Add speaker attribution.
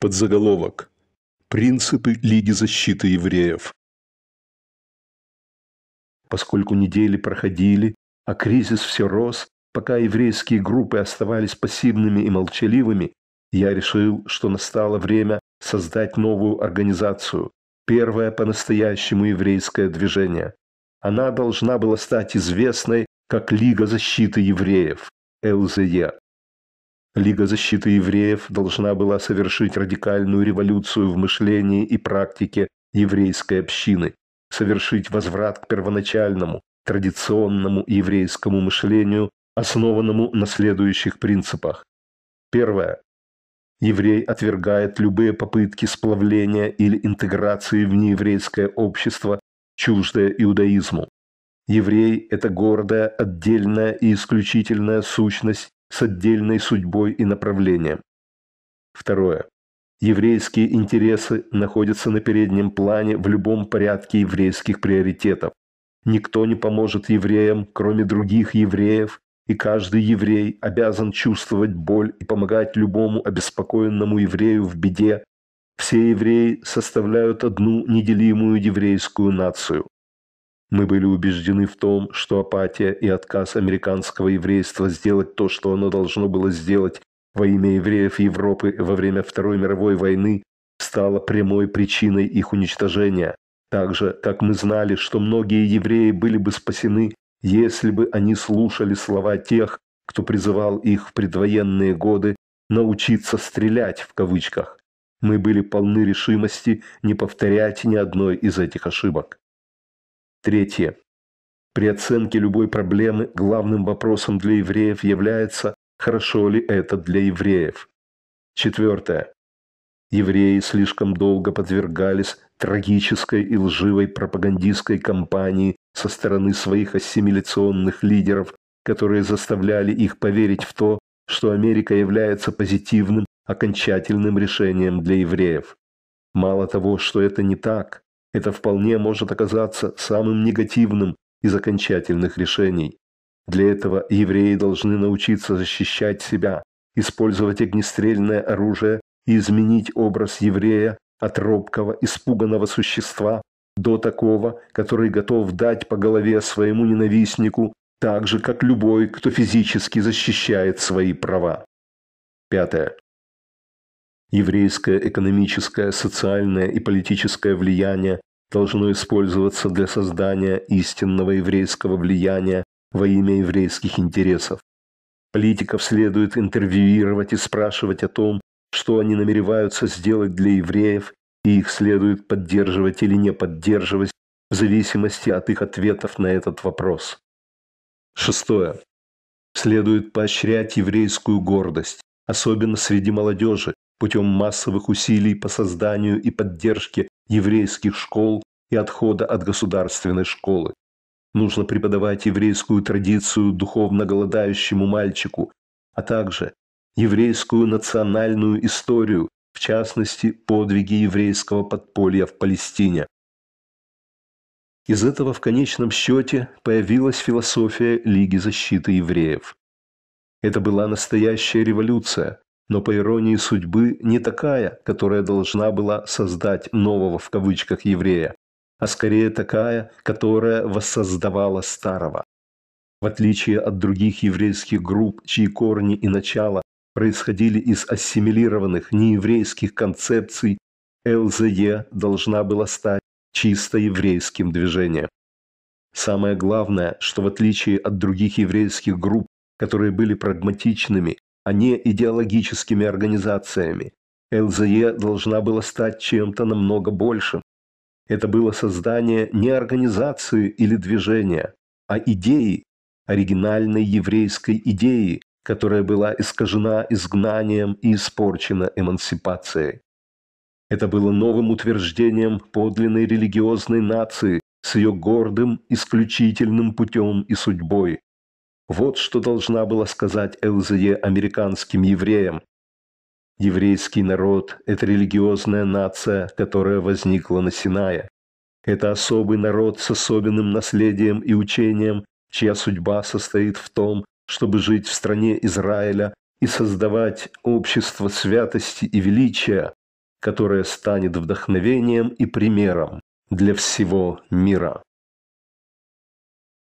Speaker 1: Под заголовок Принципы Лиги защиты евреев. Поскольку недели проходили, а кризис все рос, пока еврейские группы оставались пассивными и молчаливыми, я решил, что настало время создать новую организацию, первое по-настоящему еврейское движение. Она должна была стать известной как Лига защиты евреев, ЛЗЕ. Лига защиты евреев должна была совершить радикальную революцию в мышлении и практике еврейской общины, совершить возврат к первоначальному, традиционному еврейскому мышлению, основанному на следующих принципах. Первое. Еврей отвергает любые попытки сплавления или интеграции в нееврейское общество, чуждое иудаизму. Еврей – это гордая, отдельная и исключительная сущность с отдельной судьбой и направлением. Второе. Еврейские интересы находятся на переднем плане в любом порядке еврейских приоритетов. Никто не поможет евреям, кроме других евреев, и каждый еврей обязан чувствовать боль и помогать любому обеспокоенному еврею в беде. Все евреи составляют одну неделимую еврейскую нацию. Мы были убеждены в том, что апатия и отказ американского еврейства сделать то, что оно должно было сделать во имя евреев Европы во время Второй мировой войны, стало прямой причиной их уничтожения. Так же, как мы знали, что многие евреи были бы спасены, если бы они слушали слова тех, кто призывал их в предвоенные годы научиться стрелять в кавычках. Мы были полны решимости не повторять ни одной из этих ошибок. Третье. При оценке любой проблемы главным вопросом для евреев является, хорошо ли это для евреев. Четвертое. Евреи слишком долго подвергались трагической и лживой пропагандистской кампании со стороны своих ассимиляционных лидеров, которые заставляли их поверить в то, что Америка является позитивным, окончательным решением для евреев. Мало того, что это не так, это вполне может оказаться самым негативным из окончательных решений. Для этого евреи должны научиться защищать себя, использовать огнестрельное оружие и изменить образ еврея от робкого, испуганного существа до такого, который готов дать по голове своему ненавистнику, так же, как любой, кто физически защищает свои права. Пятое еврейское экономическое, социальное и политическое влияние должно использоваться для создания истинного еврейского влияния во имя еврейских интересов. Политиков следует интервьюировать и спрашивать о том, что они намереваются сделать для евреев, и их следует поддерживать или не поддерживать в зависимости от их ответов на этот вопрос. Шестое. Следует поощрять еврейскую гордость, особенно среди молодежи, путем массовых усилий по созданию и поддержке еврейских школ и отхода от государственной школы. Нужно преподавать еврейскую традицию духовно голодающему мальчику, а также еврейскую национальную историю, в частности, подвиги еврейского подполья в Палестине. Из этого в конечном счете появилась философия Лиги защиты евреев. Это была настоящая революция, но по иронии судьбы не такая, которая должна была создать нового в кавычках еврея, а скорее такая, которая воссоздавала старого. В отличие от других еврейских групп, чьи корни и начало происходили из ассимилированных нееврейских концепций, ЛЗЕ должна была стать чисто еврейским движением. Самое главное, что в отличие от других еврейских групп, которые были прагматичными а не идеологическими организациями. ЛЗЕ должна была стать чем-то намного большим. Это было создание не организации или движения, а идеи, оригинальной еврейской идеи, которая была искажена изгнанием и испорчена эмансипацией. Это было новым утверждением подлинной религиозной нации с ее гордым, исключительным путем и судьбой, вот что должна была сказать Элзие американским евреям. Еврейский народ – это религиозная нация, которая возникла на Синае. Это особый народ с особенным наследием и учением, чья судьба состоит в том, чтобы жить в стране Израиля и создавать общество святости и величия, которое станет вдохновением и примером для всего мира.